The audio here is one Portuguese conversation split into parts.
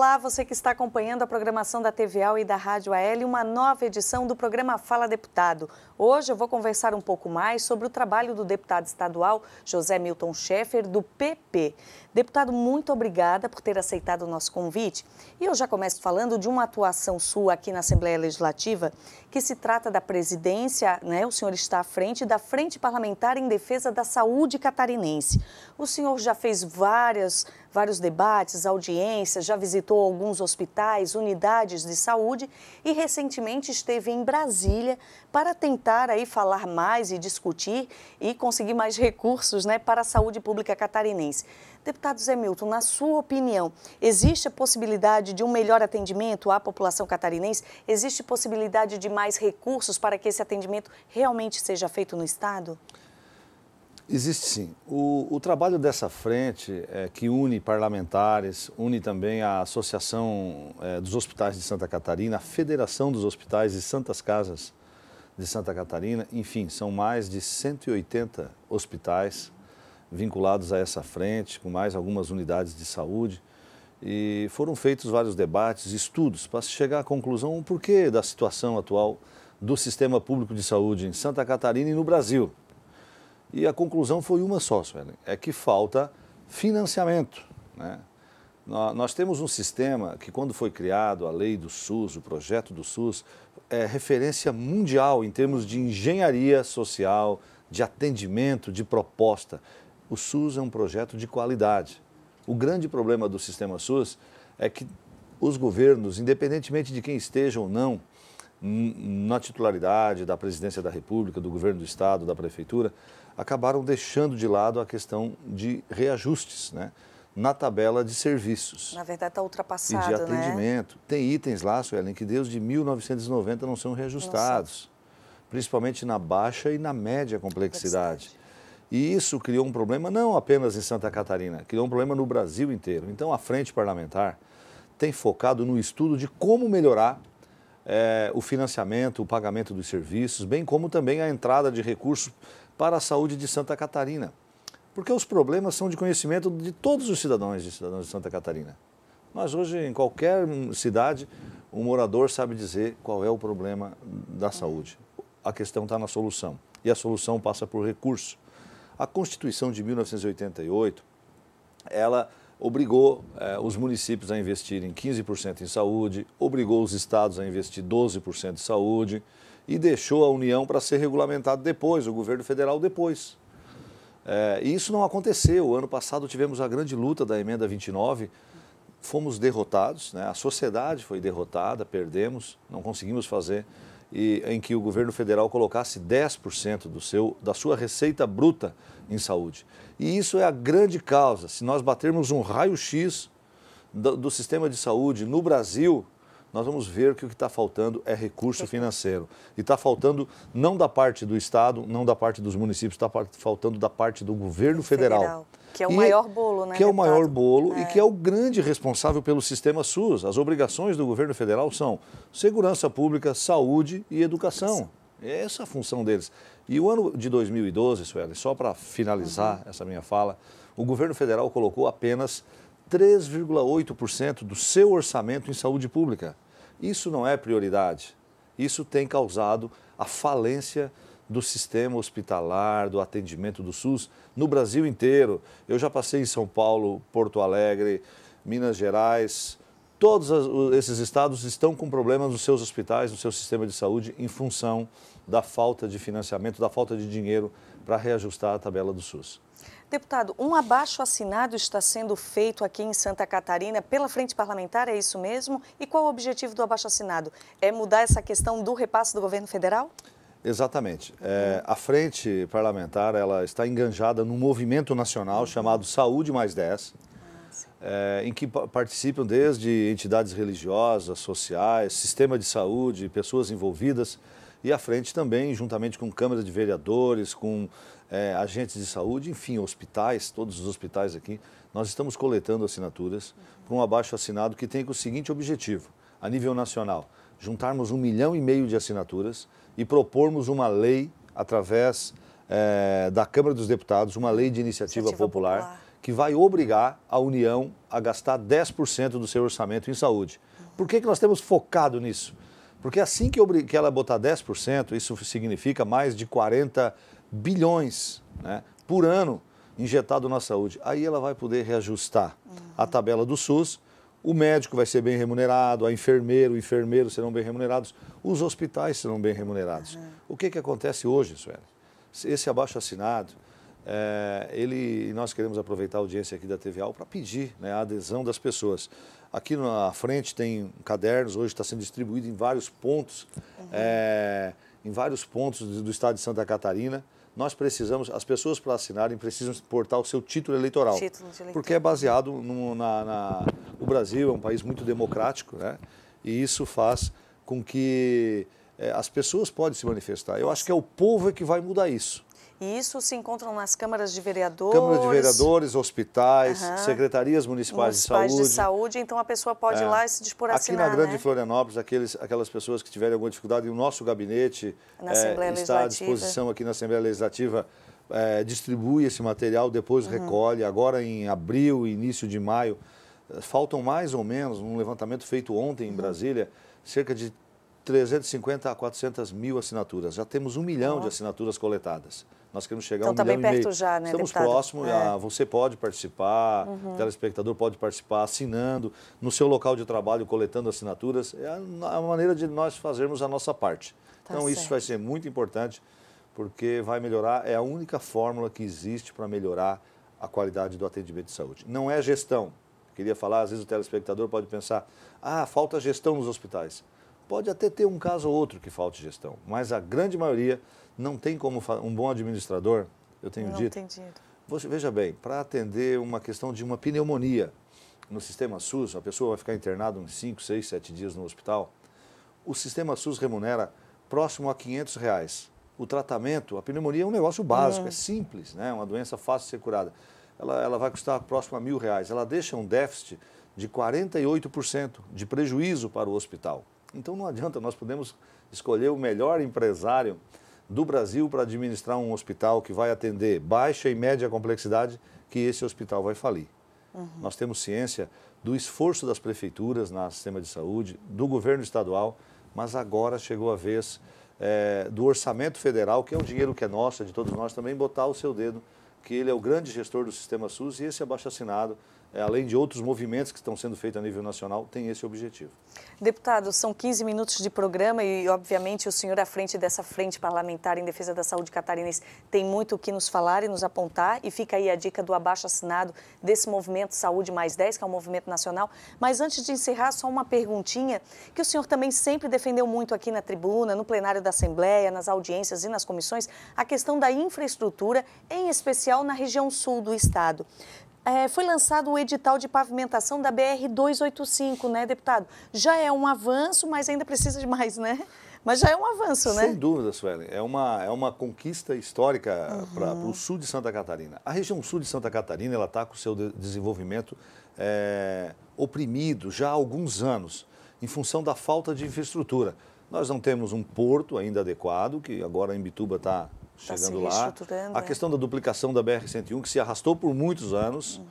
Olá, você que está acompanhando a programação da TVAL e da Rádio AL, uma nova edição do programa Fala Deputado. Hoje eu vou conversar um pouco mais sobre o trabalho do deputado estadual José Milton Schaeffer, do PP. Deputado, muito obrigada por ter aceitado o nosso convite. E eu já começo falando de uma atuação sua aqui na Assembleia Legislativa, que se trata da presidência, né? O senhor está à frente da Frente Parlamentar em Defesa da Saúde Catarinense. O senhor já fez várias, vários debates, audiências, já visitou alguns hospitais, unidades de saúde e recentemente esteve em Brasília para tentar aí falar mais e discutir e conseguir mais recursos né, para a saúde pública catarinense. Deputado Zé Milton, na sua opinião, existe a possibilidade de um melhor atendimento à população catarinense? Existe possibilidade de mais recursos para que esse atendimento realmente seja feito no Estado? Existe sim. O, o, trabalho dessa frente, é, que une parlamentares, une também a Associação é, dos Hospitais de Santa Catarina, a Federação dos Hospitais e Santas Casas de Santa Catarina, enfim, são mais de 180 hospitais vinculados a essa frente, com mais algumas unidades de saúde. E foram feitos vários debates, estudos, para se chegar à conclusão o porquê da situação atual do sistema público de saúde em Santa Catarina e no Brasil. E a conclusão foi uma só, Suelen, é que falta financiamento. Né? Nós temos um sistema que, quando foi criado a lei do SUS, o projeto do SUS, é referência mundial em termos de engenharia social, de atendimento, de proposta. O SUS é um projeto de qualidade. O grande problema do sistema SUS é que os governos, independentemente de quem esteja ou não, na titularidade da presidência da República, do governo do Estado, da Prefeitura, acabaram deixando de lado a questão de reajustes né, na tabela de serviços. Na verdade, está ultrapassada. E de né? atendimento. Né? Tem itens lá, Suelen, que desde de 1990 não são reajustados, principalmente na baixa e na média complexidade. complexidade. E isso criou um problema não apenas em Santa Catarina, criou um problema no Brasil inteiro. Então, a Frente Parlamentar tem focado no estudo de como melhorar é, o financiamento, o pagamento dos serviços, bem como também a entrada de recursos para a saúde de Santa Catarina. Porque os problemas são de conhecimento de todos os cidadãos e cidadãs de Santa Catarina. Mas hoje, em qualquer cidade, um morador sabe dizer qual é o problema da saúde. A questão está na solução. E a solução passa por recurso. A Constituição de 1988, ela obrigou eh, os municípios a investirem 15% em saúde, obrigou os estados a investir 12% em saúde e deixou a União para ser regulamentado depois, o governo federal depois. Eh, e isso não aconteceu. Ano passado tivemos a grande luta da emenda 29, fomos derrotados, né? a sociedade foi derrotada, perdemos, não conseguimos fazer e, em que o governo federal colocasse 10% do seu, da sua receita bruta em saúde. E isso é a grande causa. Se nós batermos um raio-x do, do sistema de saúde no Brasil, nós vamos ver que o que está faltando é recurso financeiro. E está faltando não da parte do Estado, não da parte dos municípios, está faltando da parte do governo federal. federal. Que é o e, maior bolo, né? Que é o maior bolo é. e que é. é o grande responsável pelo sistema SUS. As obrigações do governo federal são segurança pública, saúde e educação. É essa é a função deles. E o ano de 2012, Sueli, só para finalizar uhum. essa minha fala, o governo federal colocou apenas 3,8% do seu orçamento em saúde pública. Isso não é prioridade. Isso tem causado a falência do sistema hospitalar, do atendimento do SUS no Brasil inteiro. Eu já passei em São Paulo, Porto Alegre, Minas Gerais. Todos esses estados estão com problemas nos seus hospitais, no seu sistema de saúde, em função da falta de financiamento, da falta de dinheiro para reajustar a tabela do SUS. Deputado, um abaixo assinado está sendo feito aqui em Santa Catarina pela Frente Parlamentar, é isso mesmo? E qual o objetivo do abaixo assinado? É mudar essa questão do repasse do governo federal? Exatamente. É, a frente parlamentar ela está enganjada num movimento nacional chamado Saúde Mais 10, é, em que participam desde entidades religiosas, sociais, sistema de saúde, pessoas envolvidas e à frente também, juntamente com Câmara de Vereadores, com é, agentes de saúde, enfim, hospitais, todos os hospitais aqui, nós estamos coletando assinaturas para um abaixo assinado que tem o seguinte objetivo, a nível nacional, juntarmos um milhão e meio de assinaturas e propormos uma lei através é, da Câmara dos Deputados, uma lei de iniciativa, iniciativa popular, popular, que vai obrigar a União a gastar 10% do seu orçamento em saúde. Por que, que nós temos focado nisso? Porque assim que, ela botar 10%, isso significa mais de 40 bilhões né, por ano injetado na saúde. Aí ela vai poder reajustar uhum. a tabela do SUS, o médico vai ser bem remunerado, a enfermeira, o enfermeiro serão bem remunerados, os hospitais serão bem remunerados. Uhum. O que, que acontece hoje, Sueli? Esse abaixo assinado, é, ele, nós queremos aproveitar a audiência aqui da TV Al para pedir né, a adesão das pessoas. Aqui na frente tem cadernos, hoje está sendo distribuído em vários pontos, uhum. é, em vários pontos do estado de Santa Catarina. Nós precisamos, as pessoas para assinarem precisam portar o seu título eleitoral, título eleitoral. porque é baseado no, na, na, o Brasil é um país muito democrático, né? E isso faz com que é, as pessoas podem se manifestar. Eu acho que é o povo é que vai mudar isso. E isso se encontram nas câmaras de vereadores? Câmaras de vereadores, hospitais, uhum. secretarias municipais, municipais de saúde. de saúde, então a pessoa pode é. ir lá e se dispor a Aqui assinar, na Grande né? Florianópolis, aqueles, aquelas pessoas que tiverem alguma dificuldade, o nosso gabinete é, está à disposição aqui na Assembleia Legislativa, é, distribui esse material, depois uhum. recolhe. Agora em abril, início de maio, eh, faltam mais ou menos, num levantamento feito ontem em uhum. Brasília, cerca de 350 a 400 mil assinaturas. Já temos um milhão de assinaturas coletadas. Nós queremos chegar então, a um tá milhão bem perto e meio. Já, né, Estamos próximos, é. Ah, você pode participar, uhum. o telespectador pode participar assinando, no seu local de trabalho, coletando assinaturas. É a, a maneira de nós fazermos a nossa parte. Tá então, certo. isso vai ser muito importante, porque vai melhorar, é a única fórmula que existe para melhorar a qualidade do atendimento de saúde. Não é gestão. Queria falar, às vezes o telespectador pode pensar, ah, falta gestão nos hospitais. Pode até ter um caso ou outro que falte gestão, mas a grande maioria não tem como um bom administrador, eu tenho não dito. tem Você, veja bem, para atender uma questão de uma pneumonia no sistema SUS, a pessoa vai ficar internada uns 5, 6, 7 dias no hospital. O sistema SUS remunera próximo a 500 reais. O tratamento, a pneumonia é um negócio básico, hum. é simples, né? É uma doença fácil de ser curada. Ela, ela vai custar próximo a mil reais. Ela deixa um déficit de 48% de prejuízo para o hospital. Então não adianta, nós podemos escolher o melhor empresário do Brasil para administrar um hospital que vai atender baixa e média complexidade, que esse hospital vai falir. Uhum. Nós temos ciência do esforço das prefeituras na sistema de saúde, do governo estadual, mas agora chegou a vez é, do orçamento federal, que é um dinheiro que é nosso, é de todos nós, também botar o seu dedo, que ele é o grande gestor do sistema SUS e esse abaixo assinado é, além de outros movimentos que estão sendo feitos a nível nacional, tem esse objetivo. Deputado, são 15 minutos de programa e, obviamente, o senhor à frente dessa frente parlamentar em defesa da saúde catarinense tem muito o que nos falar e nos apontar. E fica aí a dica do abaixo assinado desse movimento Saúde Mais 10, que é um movimento nacional. Mas antes de encerrar, só uma perguntinha que o senhor também sempre defendeu muito aqui na tribuna, no plenário da Assembleia, nas audiências e nas comissões, a questão da infraestrutura, em especial na região sul do estado. É, foi lançado o edital de pavimentação da BR-285, né, deputado? Já é um avanço, mas ainda precisa de mais, né? Mas já é um avanço, né? Sem dúvida, Suelen. É uma, é uma conquista histórica uhum. para o sul de Santa Catarina. A região sul de Santa Catarina ela está com o seu de desenvolvimento é, oprimido já há alguns anos, em função da falta de infraestrutura. Nós não temos um porto ainda adequado, que agora em Bituba está Tá chegando lá. A é. questão da duplicação da BR-101, que se arrastou por muitos anos. Uhum.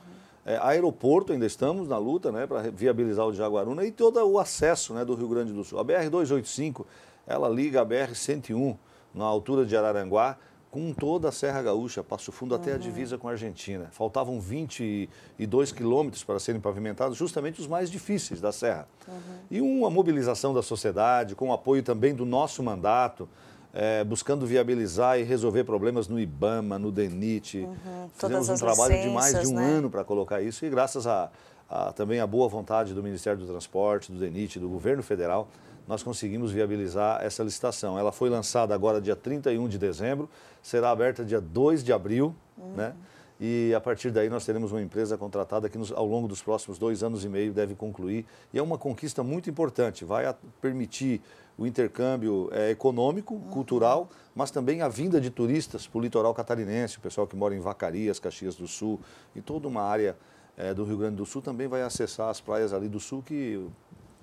É, aeroporto, ainda estamos na luta né, para viabilizar o de Jaguaruna e todo o acesso né, do Rio Grande do Sul. A BR-285, ela liga a BR-101 na altura de Araranguá com toda a Serra Gaúcha, Passo Fundo até uhum. a divisa com a Argentina. Faltavam 22 quilômetros para serem pavimentados, justamente os mais difíceis da Serra. Uhum. E uma mobilização da sociedade, com o apoio também do nosso mandato, é, buscando viabilizar e resolver problemas no IBAMA, no DENIT. Uhum, Fizemos um trabalho licenças, de mais de um né? ano para colocar isso e graças a, a, também a boa vontade do Ministério do Transporte, do DENIT, do governo federal, nós conseguimos viabilizar essa licitação. Ela foi lançada agora dia 31 de dezembro, será aberta dia 2 de abril, né? uhum. né? e a partir daí nós teremos uma empresa contratada que nos, ao longo dos próximos dois anos e meio deve concluir. E é uma conquista muito importante, vai permitir o intercâmbio é, econômico, uhum. cultural, mas também a vinda de turistas para o litoral catarinense, o pessoal que mora em Vacarias, Caxias do Sul e toda uma área é, do Rio Grande do Sul também vai acessar as praias ali do Sul que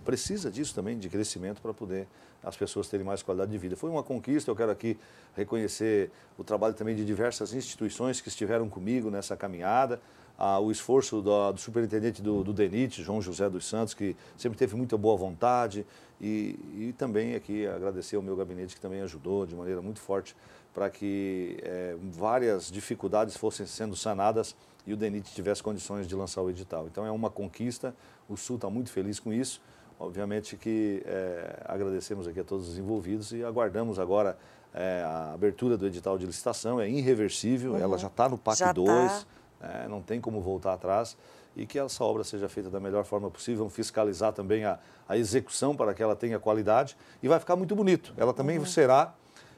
precisa disso também, de crescimento para poder as pessoas terem mais qualidade de vida. Foi uma conquista, eu quero aqui reconhecer o trabalho também de diversas instituições que estiveram comigo nessa caminhada. Ah, o esforço do, do superintendente do, do, DENIT, João José dos Santos, que sempre teve muita boa vontade, e, e também aqui agradecer ao meu gabinete, que também ajudou de maneira muito forte para que é, várias dificuldades fossem sendo sanadas e o DENIT tivesse condições de lançar o edital. Então é uma conquista, o Sul está muito feliz com isso. Obviamente que é, agradecemos aqui a todos os envolvidos e aguardamos agora é, a abertura do edital de licitação, é irreversível, uhum. ela já está no PAC 2, tá. é, não tem como voltar atrás e que essa obra seja feita da melhor forma possível, Vamos fiscalizar também a, a execução para que ela tenha qualidade e vai ficar muito bonito. Ela também uhum. será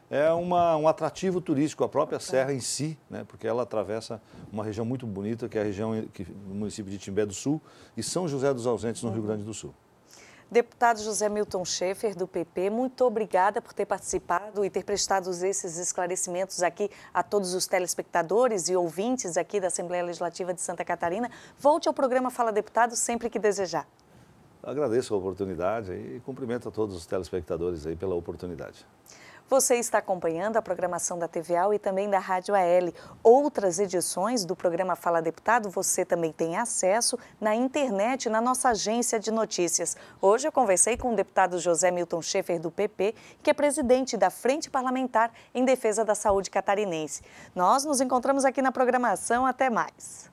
é uma, um atrativo turístico, a própria tá. serra em si, né, porque ela atravessa uma região muito bonita, que é a região do município de Timbé do Sul e São José dos Ausentes, no uhum. Rio Grande do Sul. Deputado José Milton Schaefer, do PP, muito obrigada por ter participado e ter prestado esses esclarecimentos aqui a todos os telespectadores e ouvintes aqui da Assembleia Legislativa de Santa Catarina. Volte ao programa Fala Deputado sempre que desejar. Agradeço a oportunidade e cumprimento a todos os telespectadores aí pela oportunidade. Você está acompanhando a programação da TV Al e também da Rádio AL. Outras edições do programa Fala Deputado você também tem acesso na internet, na nossa agência de notícias. Hoje eu conversei com o deputado José Milton Schaefer, do PP, que é presidente da Frente Parlamentar em Defesa da Saúde Catarinense. Nós nos encontramos aqui na programação. Até mais.